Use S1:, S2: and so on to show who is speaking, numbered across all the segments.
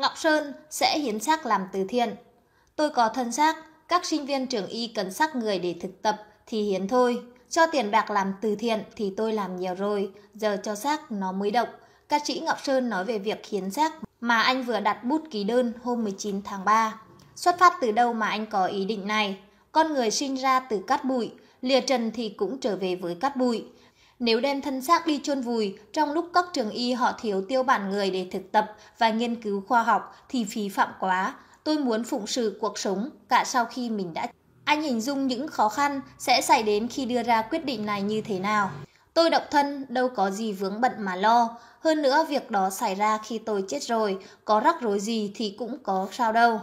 S1: Ngọc Sơn sẽ hiến xác làm từ thiện. Tôi có thân xác, các sinh viên trường y cần xác người để thực tập thì hiến thôi. Cho tiền bạc làm từ thiện thì tôi làm nhiều rồi, giờ cho xác nó mới động. Ca sĩ Ngọc Sơn nói về việc hiến xác mà anh vừa đặt bút ký đơn hôm 19 tháng 3. Xuất phát từ đâu mà anh có ý định này? Con người sinh ra từ cát bụi, lìa trần thì cũng trở về với cát bụi. Nếu đem thân xác đi chôn vùi, trong lúc các trường y họ thiếu tiêu bản người để thực tập và nghiên cứu khoa học thì phí phạm quá. Tôi muốn phụng sự cuộc sống cả sau khi mình đã anh hình dung những khó khăn sẽ xảy đến khi đưa ra quyết định này như thế nào. Tôi độc thân, đâu có gì vướng bận mà lo. Hơn nữa việc đó xảy ra khi tôi chết rồi, có rắc rối gì thì cũng có sao đâu.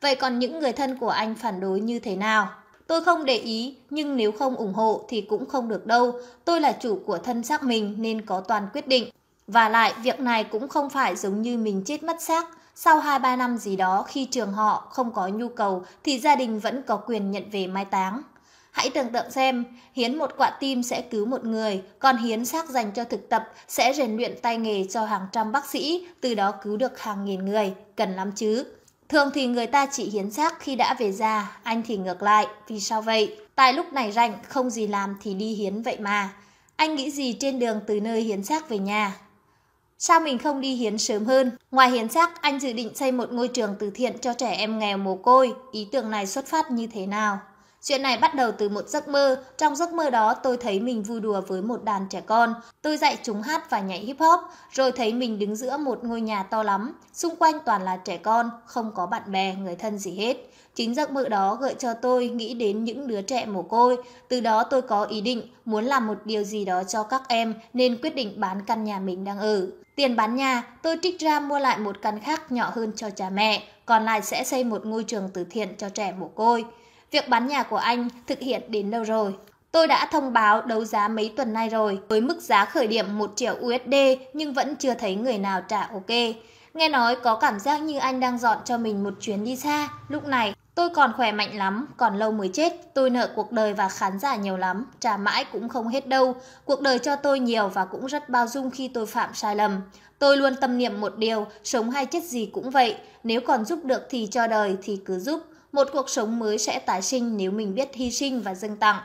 S1: Vậy còn những người thân của anh phản đối như thế nào? Tôi không để ý, nhưng nếu không ủng hộ thì cũng không được đâu. Tôi là chủ của thân xác mình nên có toàn quyết định. Và lại, việc này cũng không phải giống như mình chết mất xác. Sau 2-3 năm gì đó, khi trường họ không có nhu cầu thì gia đình vẫn có quyền nhận về mai táng. Hãy tưởng tượng xem, hiến một quả tim sẽ cứu một người, còn hiến xác dành cho thực tập sẽ rèn luyện tay nghề cho hàng trăm bác sĩ, từ đó cứu được hàng nghìn người, cần lắm chứ. Thường thì người ta chỉ hiến xác khi đã về già, anh thì ngược lại, vì sao vậy? Tại lúc này rảnh, không gì làm thì đi hiến vậy mà. Anh nghĩ gì trên đường từ nơi hiến xác về nhà? Sao mình không đi hiến sớm hơn? Ngoài hiến xác, anh dự định xây một ngôi trường từ thiện cho trẻ em nghèo mồ côi. Ý tưởng này xuất phát như thế nào? Chuyện này bắt đầu từ một giấc mơ, trong giấc mơ đó tôi thấy mình vui đùa với một đàn trẻ con. Tôi dạy chúng hát và nhảy hip hop, rồi thấy mình đứng giữa một ngôi nhà to lắm, xung quanh toàn là trẻ con, không có bạn bè, người thân gì hết. Chính giấc mơ đó gợi cho tôi nghĩ đến những đứa trẻ mồ côi, từ đó tôi có ý định muốn làm một điều gì đó cho các em nên quyết định bán căn nhà mình đang ở. Tiền bán nhà, tôi trích ra mua lại một căn khác nhỏ hơn cho cha mẹ, còn lại sẽ xây một ngôi trường từ thiện cho trẻ mồ côi. Việc bán nhà của anh thực hiện đến đâu rồi? Tôi đã thông báo đấu giá mấy tuần nay rồi, với mức giá khởi điểm 1 triệu USD nhưng vẫn chưa thấy người nào trả ok. Nghe nói có cảm giác như anh đang dọn cho mình một chuyến đi xa. Lúc này, tôi còn khỏe mạnh lắm, còn lâu mới chết. Tôi nợ cuộc đời và khán giả nhiều lắm, trả mãi cũng không hết đâu. Cuộc đời cho tôi nhiều và cũng rất bao dung khi tôi phạm sai lầm. Tôi luôn tâm niệm một điều, sống hay chết gì cũng vậy. Nếu còn giúp được thì cho đời thì cứ giúp một cuộc sống mới sẽ tái sinh nếu mình biết hy sinh và dâng tặng.